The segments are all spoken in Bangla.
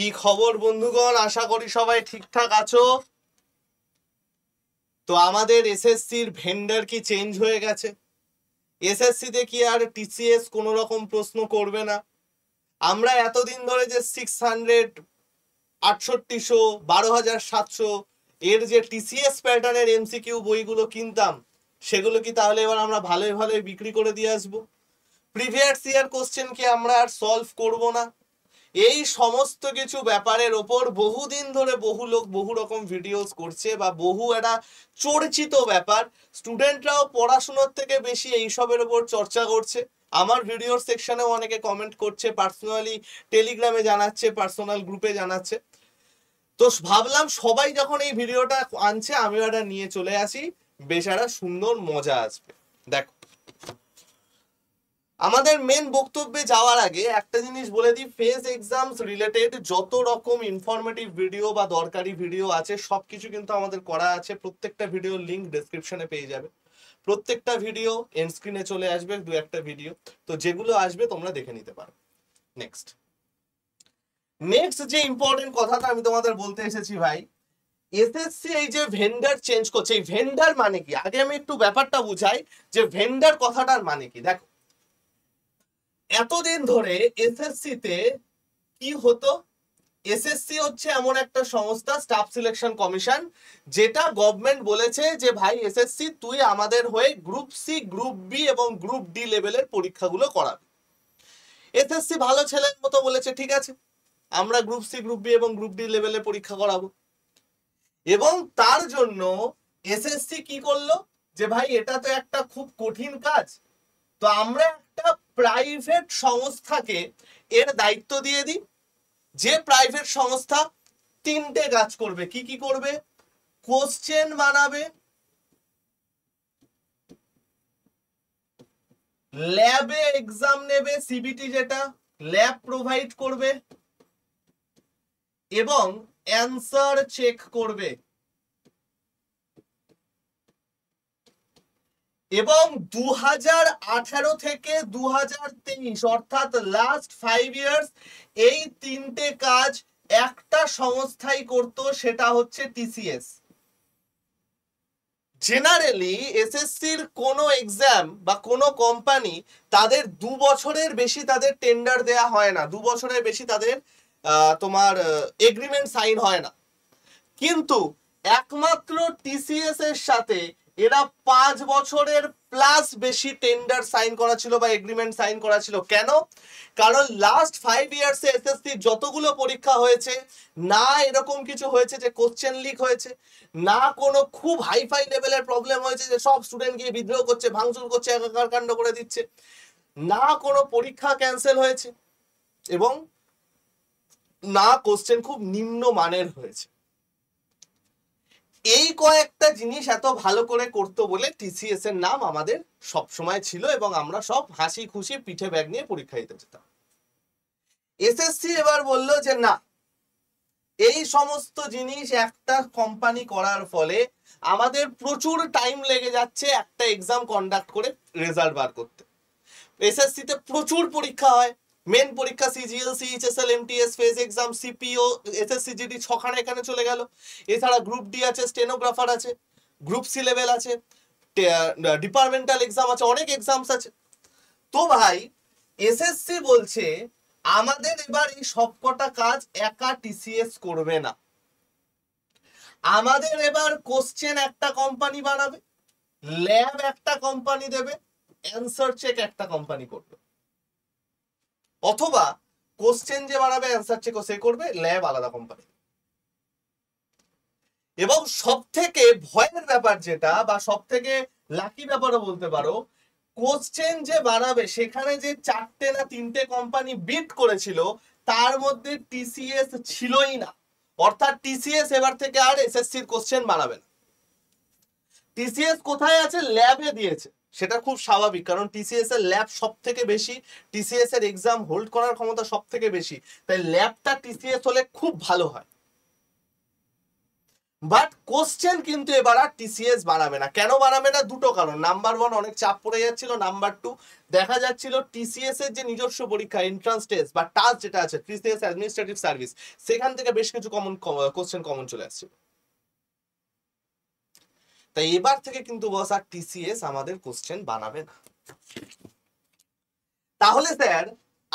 কি খবর বন্ধুগণ আশা করি সবাই ঠিকঠাক আছো তো আমাদের এসএসসির ভেন্ডার কি চেঞ্জ হয়ে গেছে এসএসসিতে কি আর টিসিএস কোনো রকম প্রশ্ন করবে না আমরা এতদিন ধরে যে সিক্স হান্ড্রেড আটষট্টিশো বারো হাজার সাতশো এর যে টিসিএস প্যাটার্নের এমসিকিউ বইগুলো কিনতাম সেগুলো কি তাহলে এবার আমরা ভালোই ভালোই বিক্রি করে দিয়ে আসবো প্রিভিয়াস ইয়ার কোশ্চেন কি আমরা আর সলভ করব না এই সমস্ত কিছু ব্যাপারের ওপর বহুদিন ধরে বহু লোক বহু রকম ভিডিওস করছে বা বহু একটা চর্চিত ব্যাপার স্টুডেন্টরাও পড়াশোনার থেকে বেশি এইসবের ওপর চর্চা করছে আমার ভিডিওর সেকশনেও অনেকে কমেন্ট করছে পার্সোনালি টেলিগ্রামে জানাচ্ছে পার্সোনাল গ্রুপে জানাচ্ছে তো ভাবলাম সবাই যখন এই ভিডিওটা আনছে আমিও ওটা নিয়ে চলে আসি বেশ একটা সুন্দর মজা আসবে দেখো আমাদের মেন বক্তব্যে যাওয়ার আগে একটা জিনিস বলে দিই ফেস এক্সামস রিলেটেড যত রকম ইনফরমেটিভ ভিডিও বা দরকারি ভিডিও আছে সব কিছু কিন্তু আমাদের করা আছে প্রত্যেকটা ভিডিও লিঙ্ক ডেসক্রিপশনে পেয়ে যাবে প্রত্যেকটা ভিডিও এন্ড স্ক্রিনে চলে আসবে দু একটা ভিডিও তো যেগুলো আসবে তোমরা দেখে নিতে পারো নেক্সট নেক্সট যে ইম্পর্টেন্ট কথাটা আমি তোমাদের বলতে এসেছি ভাই এসএসসি এই যে ভেন্ডার চেঞ্জ করছে এই ভেন্ডার মানে কি আগে আমি একটু ব্যাপারটা বুঝাই যে ভেন্ডার কথাটার মানে কি দেখো এতদিন ধরে এসএসসি তে কি হতো এসএসসি হচ্ছে এমন একটা সংস্থা স্টাফ সিলেকশন কমিশন যেটা গভর্নমেন্ট বলেছে যে ভাই এসএসসি তুই আমাদের হয়ে গ্রুপ সি গ্রুপ বি এবং গ্রুপ ডি লেভেলের পরীক্ষাগুলো করাবি এসএসসি ভালো ছেলের মতো বলেছে ঠিক আছে আমরা গ্রুপ সি গ্রুপ বি এবং গ্রুপ ডি লেভেলে পরীক্ষা করাবো এবং তার জন্য এসএসসি কি করলো যে ভাই এটা তো একটা খুব কঠিন কাজ তো আমরা একটা প্রাইভেট সংস্থাকে এর দায়িত্ব দিয়ে দিই যে প্রাইভেট সংস্থা তিনটে কাজ করবে কি কি করবে কোশ্চেন বানাবে ল্যাবে এক্সাম নেবে সিবিটি যেটা ল্যাব প্রোভাইড করবে এবং অ্যান্সার চেক করবে এবং দু থেকে দু অর্থাৎ লাস্ট ফাইভ ইয়ার্স এই তিনটে কাজ একটা সংস্থাই করত সেটা হচ্ছে টিসিএস জেনারেলি এসএসসির কোনো এক্সাম বা কোনো কোম্পানি তাদের দু বছরের বেশি তাদের টেন্ডার দেয়া হয় না দু বছরের বেশি তাদের তোমার এগ্রিমেন্ট সাইন হয় না কিন্তু একমাত্র টিসিএস এর সাথে এরা পাঁচ বছরের প্লাস বেশি টেন্ডার সাইন করা ছিল বা এগ্রিমেন্ট সাইন করা ছিল কেন কারণ লাস্ট ফাইভ ইয়ার্সে এসএসসি যতগুলো পরীক্ষা হয়েছে না এরকম কিছু হয়েছে যে কোশ্চেন লিক হয়েছে না কোনো খুব হাইফাই লেভেলের প্রবলেম হয়েছে যে সব স্টুডেন্ট গিয়ে বিদ্রোহ করছে ভাঙচুর করছে একাকার কাণ্ড করে দিচ্ছে না কোনো পরীক্ষা ক্যান্সেল হয়েছে এবং না কোশ্চেন খুব নিম্ন মানের হয়েছে এই কয়েকটা জিনিস এত ভালো করে করতো বলে টিসিএস এর নাম আমাদের সব সময় ছিল এবং আমরা সব হাসি খুশি পিঠে ব্যাগ নিয়ে পরীক্ষা দিতে যেতাম এসএসসি এবার বলল যে না এই সমস্ত জিনিস একটা কোম্পানি করার ফলে আমাদের প্রচুর টাইম লেগে যাচ্ছে একটা এক্সাম কন্ডাক্ট করে রেজাল্ট বার করতে এসএসসিতে প্রচুর পরীক্ষা হয় মেন পরীক্ষা CGL CHSL MTS phase exam CPO SSC GD ছখানে এখানে চলে গেল এছাড়া গ্রুপ ডি আছে স্টেনোগ্রাফার আছে গ্রুপ সি লেভেল আছে ডিপার্টমেন্টাল এক্সাম আছে অনেক এক্সামস আছে তো ভাই এসএসসি বলছে আমাদের এবার এই সবকটা কাজ একা টিসিএস করবে না আমাদের এবার কোশ্চেন একটা কোম্পানি বানাবে ল্যাব একটা কোম্পানি দেবে অ্যান্সার চেক একটা কোম্পানি করবে অথবা কোশ্চেন যে বাড়াবে অ্যান্সার চেকও সে করবে ল্যাব আলাদা কোম্পানি এবং সব থেকে ভয়ের ব্যাপার যেটা বা সব থেকে লাকি ব্যাপারও বলতে পারো কোশ্চেন যে বাড়াবে সেখানে যে চারটে না তিনটে কোম্পানি বিট করেছিল তার মধ্যে টিসিএস ছিলই না অর্থাৎ টিসিএস এবার থেকে আর এসএসসির কোশ্চেন বানাবে না টিসিএস কোথায় আছে ল্যাবে দিয়েছে সেটা খুব স্বাভাবিক কারণ টিসিএস এর ল্যাব সব থেকে বেশি টিসিএস এর এক্সাম হোল্ড করার ক্ষমতা সব থেকে বেশি তাই ল্যাবটা টিসিএস হলে খুব ভালো হয় বাট কোশ্চেন কিন্তু এবার আর টিসিএস বাড়াবে না কেন বাড়াবে না দুটো কারণ নাম্বার ওয়ান অনেক চাপ পড়ে যাচ্ছিল নাম্বার টু দেখা যাচ্ছিল টিসিএস এর যে নিজস্ব পরীক্ষা এন্ট্রান্স টেস্ট বা টাস্ক যেটা আছে টিসিএস অ্যাডমিনিস্ট্রেটিভ সার্ভিস সেখান থেকে বেশ কিছু কমন কোশ্চেন কমন চলে আসছিল তাই এবার থেকে কিন্তু বস আর টিসিএস আমাদের কোশ্চেন বানাবে না তাহলে স্যার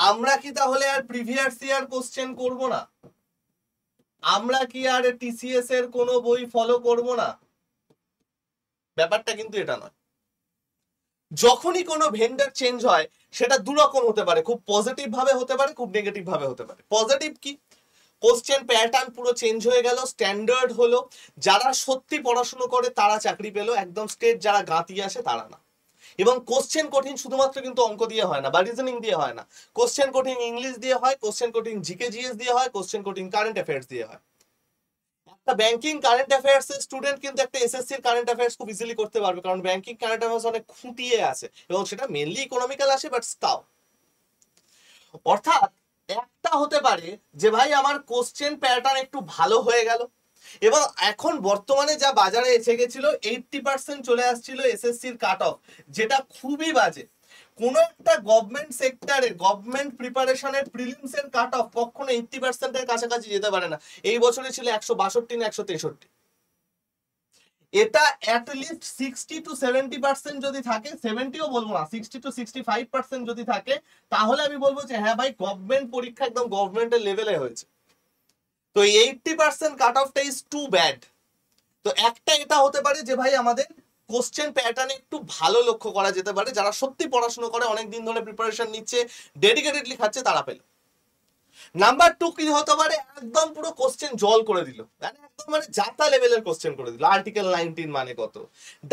আমরা কি তাহলে আর প্রিভিয়াস ইয়ার কোশ্চেন করব না আমরা কি আর টিসিএস এর কোন বই ফলো করব না ব্যাপারটা কিন্তু এটা নয় যখনই কোনো ভেন্ডার চেঞ্জ হয় সেটা দুরকম হতে পারে খুব পজিটিভ ভাবে হতে পারে খুব নেগেটিভ ভাবে হতে পারে পজিটিভ কি কোশ্চেন প্যাটার্ন পুরো চেঞ্জ হয়ে গেল স্ট্যান্ডার্ড হলো যারা সত্যি পড়াশুনো করে তারা চাকরি পেলো একদম স্টেট যারা গাঁতি আসে তারা না এবং কোশ্চেন কঠিন শুধুমাত্র কিন্তু অঙ্ক দিয়ে হয় না বা রিজনিং দিয়ে হয় না কোশ্চেন কঠিন ইংলিশ দিয়ে হয় কোশ্চেন কঠিন জিকে জিএস দিয়ে হয় কোশ্চেন কঠিন কারেন্ট অ্যাফেয়ার্স দিয়ে হয় একটা ব্যাংকিং কারেন্ট অ্যাফেয়ার্স স্টুডেন্ট কিন্তু একটা এসএসসির কারেন্ট অ্যাফেয়ার্স খুব ইজিলি করতে পারবে কারণ ব্যাংকিং কারেন্ট অ্যাফেয়ার্স অনেক খুঁটিয়ে আছে এবং সেটা মেনলি ইকোনমিক্যাল আসে বাট তাও অর্থাৎ এক হতে পারে যে ভাই আমার কোশ্চেন প্যাটার্ন একটু ভালো হয়ে গেল এবং এখন বর্তমানে যা বাজারে এসে গেছিল এইটটি পার্সেন্ট চলে আসছিল এসএসসির কাট অফ যেটা খুবই বাজে কোনো একটা গভর্নমেন্ট সেক্টরে গভর্নমেন্ট প্রিপারেশনের প্রিলিমসের কাট অফ কখনো এইটটি পার্সেন্টের কাছাকাছি যেতে পারে না এই বছরে ছিল একশো বাষট্টি না একশো তেষট্টি এটা at least sixty two seventy percent যদি থাকে সেভেন্টিও বলবো না sixty two sixty five percent যদি থাকে তাহলে আমি বলবো যে হ্যাঁ ভাই গভর্নমেন্ট পরীক্ষা একদম গভর্নমেন্টের লেভেলে হয়েছে তো এইটটি পার্সেন্ট কাট অফটা ইজ টু ব্যাড তো একটা এটা হতে পারে যে ভাই আমাদের কোশ্চেন প্যাটার্ন একটু ভালো লক্ষ্য করা যেতে পারে যারা সত্যি পড়াশোনা করে অনেক দিন ধরে প্রিপারেশন নিচ্ছে ডেডিকেটেডলি খাচ্ছে তারা পেলো নাম্বার টু কি হতে পারে একদম পুরো কোশ্চেন জল করে দিল মানে একদম মানে যাতা লেভেলের কোশ্চেন করে দিল আর্টিকেল নাইনটিন মানে কত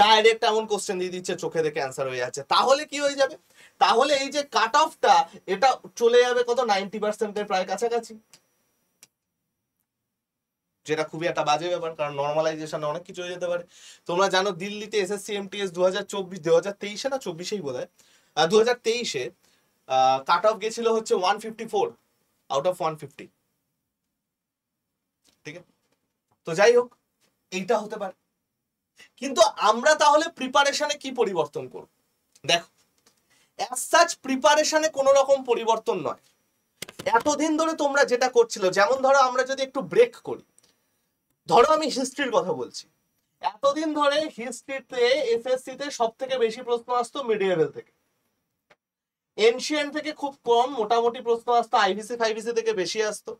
ডাইরেক্ট এমন কোশ্চেন দিয়ে দিচ্ছে চোখে দেখে অ্যান্সার হয়ে যাচ্ছে তাহলে কি হয়ে যাবে তাহলে এই যে কাট অফটা এটা চলে যাবে কত নাইনটি পার্সেন্টের প্রায় কাছাকাছি যেটা খুবই একটা বাজে ব্যাপার কারণ নর্মালাইজেশনে অনেক কিছু হয়ে যেতে পারে তোমরা জানো দিল্লিতে এস এসএসসি এস দু হাজার চব্বিশ দু হাজার তেইশে না চব্বিশেই বোধ হয় দু হাজার তেইশে কাট অফ গেছিল হচ্ছে one fifty four out of one fifty ঠিক আছে তো যাই হোক এইটা হতে পারে কিন্তু আমরা তাহলে প্রিপারেশনে কি পরিবর্তন করব দেখো অ্যাজ সাচ প্রিপারেশনে কোনো রকম পরিবর্তন নয় এতদিন ধরে তোমরা যেটা করছিল যেমন ধরো আমরা যদি একটু ব্রেক করি ধরো আমি হিস্ট্রির কথা বলছি এতদিন ধরে হিস্ট্রিতে এসএসসিতে সব থেকে বেশি প্রশ্ন আসতো মিডিয়াভেল থেকে এনশিয়ান থেকে খুব কম মোটামুটি প্রশ্ন আসতো আইভিসি ফাইভিসি থেকে বেশি আসতো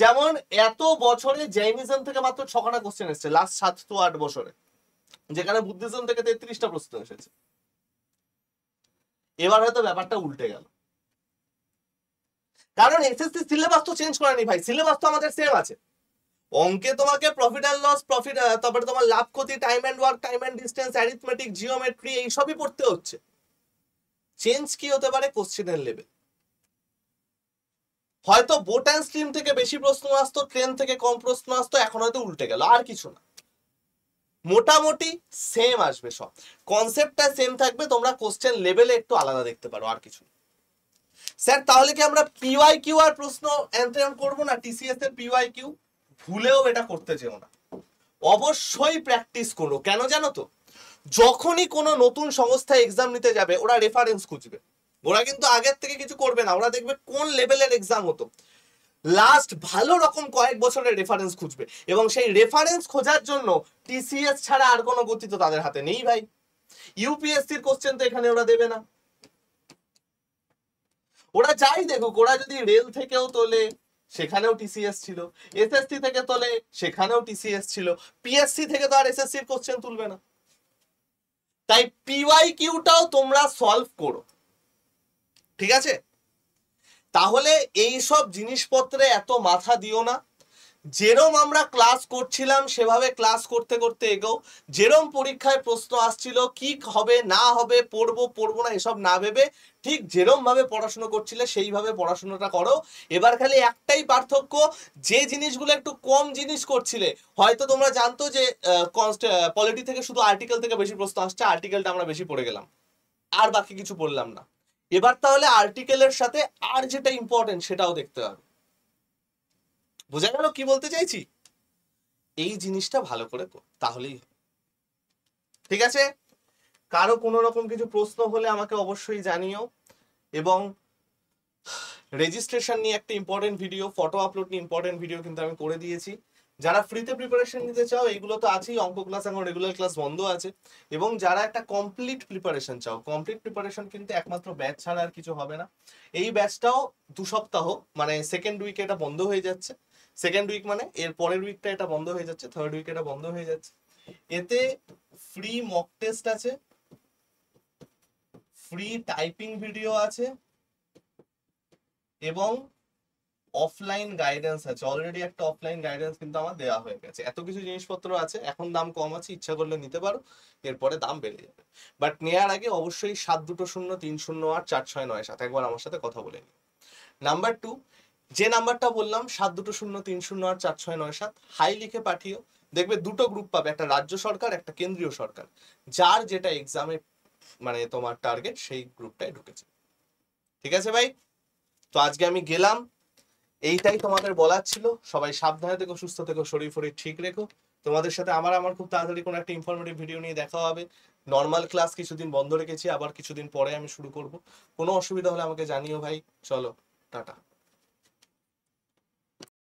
যেমন এত বছরে জৈনিজম থেকে মাত্র ছখানা কোশ্চেন এসছে লাস্ট সাত টু আট বছরে যেখানে বুদ্ধিজম থেকে তেত্রিশটা প্রশ্ন এসেছে এবার হয়তো ব্যাপারটা উল্টে গেল কারণ এসএসসি সিলেবাস তো চেঞ্জ করেনি ভাই সিলেবাস তো আমাদের সেম আছে অঙ্কে তোমাকে প্রফিট অ্যান্ড লস প্রফিট তারপরে তোমার লাভ ক্ষতি time and work time and distance arithmetic geometry এইসবই পড়তে হচ্ছে চেঞ্জ কি হতে পারে কোশ্চেনের লেভেল হয়তো বোট অ্যান্ড স্লিম থেকে বেশি প্রশ্ন আসতো ট্রেন থেকে কম প্রশ্ন আসতো এখন হয়তো উল্টে গেল আর কিছু না মোটামুটি সেম আসবে সব কনসেপ্টটা সেম থাকবে তোমরা কোশ্চেন লেভেলে একটু আলাদা দেখতে পারো আর কিছু স্যার তাহলে কি আমরা পিওয়াই কিউ আর প্রশ্ন অ্যান্সার করবো না টিসিএস এর পিওয়াই কিউ ভুলেও এটা করতে চেও না অবশ্যই প্র্যাকটিস করো কেন জানো তো যখনই কোনো নতুন সংস্থা এক্সাম নিতে যাবে ওরা রেফারেন্স খুঁজবে ওরা কিন্তু আগের থেকে কিছু করবে না ওরা দেখবে কোন লেভেলের এক্সাম হতো লাস্ট ভালো রকম কয়েক বছরের রেফারেন্স খুঁজবে এবং সেই রেফারেন্স খোঁজার জন্য টিসিএস ছাড়া আর কোনো গতি তো তাদের হাতে নেই ভাই ইউপিএসসির কোশ্চেন তো এখানে ওরা দেবে না ওরা যাই দেখুক ওরা যদি রেল থেকেও তোলে সেখানেও টিসিএস ছিল এসএসসি থেকে তোলে সেখানেও টিসিএস ছিল পিএসসি থেকে তো আর এসএসসির কোশ্চেন তুলবে না তাই পিওয়াই কিউটাও তোমরা সলভ করো ঠিক আছে তাহলে এই সব জিনিসপত্রে এত মাথা দিও না যেরম আমরা ক্লাস করছিলাম সেভাবে ক্লাস করতে করতে এগো যেরম পরীক্ষায় প্রশ্ন আসছিল কি হবে না হবে পড়বো পড়বো না এসব না ভেবে ঠিক যেরমভাবে পড়াশুনো করছিলে সেইভাবে পড়াশুনোটা করো এবার খালি একটাই পার্থক্য যে জিনিসগুলো একটু কম জিনিস করছিলে হয়তো তোমরা জানতো যে পলিটি থেকে শুধু আর্টিকেল থেকে বেশি প্রশ্ন আসছে আর্টিকেলটা আমরা বেশি পড়ে গেলাম আর বাকি কিছু পড়লাম না এবার তাহলে আর্টিকেলের সাথে আর যেটা ইম্পর্টেন্ট সেটাও দেখতে হবে বোঝা গেল কি বলতে চাইছি এই জিনিসটা ভালো করে তাহলেই ঠিক আছে কারো কোনো রকম কিছু প্রশ্ন হলে আমাকে অবশ্যই জানিও এবং রেজিস্ট্রেশন নিয়ে একটা ইম্পর্টেন্ট ভিডিও ফটো আপলোড নিয়ে ইম্পর্টেন্ট ভিডিও কিন্তু আমি করে দিয়েছি যারা ফ্রিতে প্রিপারেশন নিতে চাও এগুলো তো আছেই অঙ্ক ক্লাস এখন রেগুলার ক্লাস বন্ধ আছে এবং যারা একটা কমপ্লিট প্রিপারেশন চাও কমপ্লিট প্রিপারেশন কিন্তু একমাত্র ব্যাচ ছাড়া আর কিছু হবে না এই ব্যাচটাও দু সপ্তাহ মানে সেকেন্ড উইকে এটা বন্ধ হয়ে যাচ্ছে সেকেন্ড উইক মানে এর পরের উইকটা এটা বন্ধ হয়ে যাচ্ছে থার্ড উইক এটা বন্ধ হয়ে যাচ্ছে এতে ফ্রি মক টেস্ট আছে ফ্রি টাইপিং ভিডিও আছে এবং অফলাইন গাইডেন্স আছে অলরেডি একটা অফলাইন গাইডেন্স কিন্তু আমার দেওয়া হয়ে গেছে এত কিছু জিনিসপত্র আছে এখন দাম কম আছে ইচ্ছা করলে নিতে পারো এরপরে দাম বেড়ে যাবে বাট নেয়ার আগে অবশ্যই সাত দুটো শূন্য তিন শূন্য আট চার ছয় নয় সাত একবার আমার সাথে কথা বলে নিই নাম্বার টু যে নাম্বারটা বললাম সাত দুটো শূন্য তিন শূন্য আর চার ছয় নয় সাত হাই লিখে পাঠিও দেখবে দুটো গ্রুপ পাবে একটা রাজ্য সরকার একটা কেন্দ্রীয় সরকার যার যেটা এক্সামে মানে তোমার টার্গেট সেই গ্রুপটাই ঢুকেছে ঠিক আছে ভাই তো আজকে আমি গেলাম এইটাই তোমাদের বলার ছিল সবাই সাবধানে থেকো সুস্থ থেকো শরীর ফরির ঠিক রেখো তোমাদের সাথে আমার আমার খুব তাড়াতাড়ি কোনো একটা ইনফরমেটিভ ভিডিও নিয়ে দেখা হবে নর্মাল ক্লাস কিছুদিন বন্ধ রেখেছি আবার কিছুদিন পরে আমি শুরু করব কোনো অসুবিধা হলে আমাকে জানিও ভাই চলো টাটা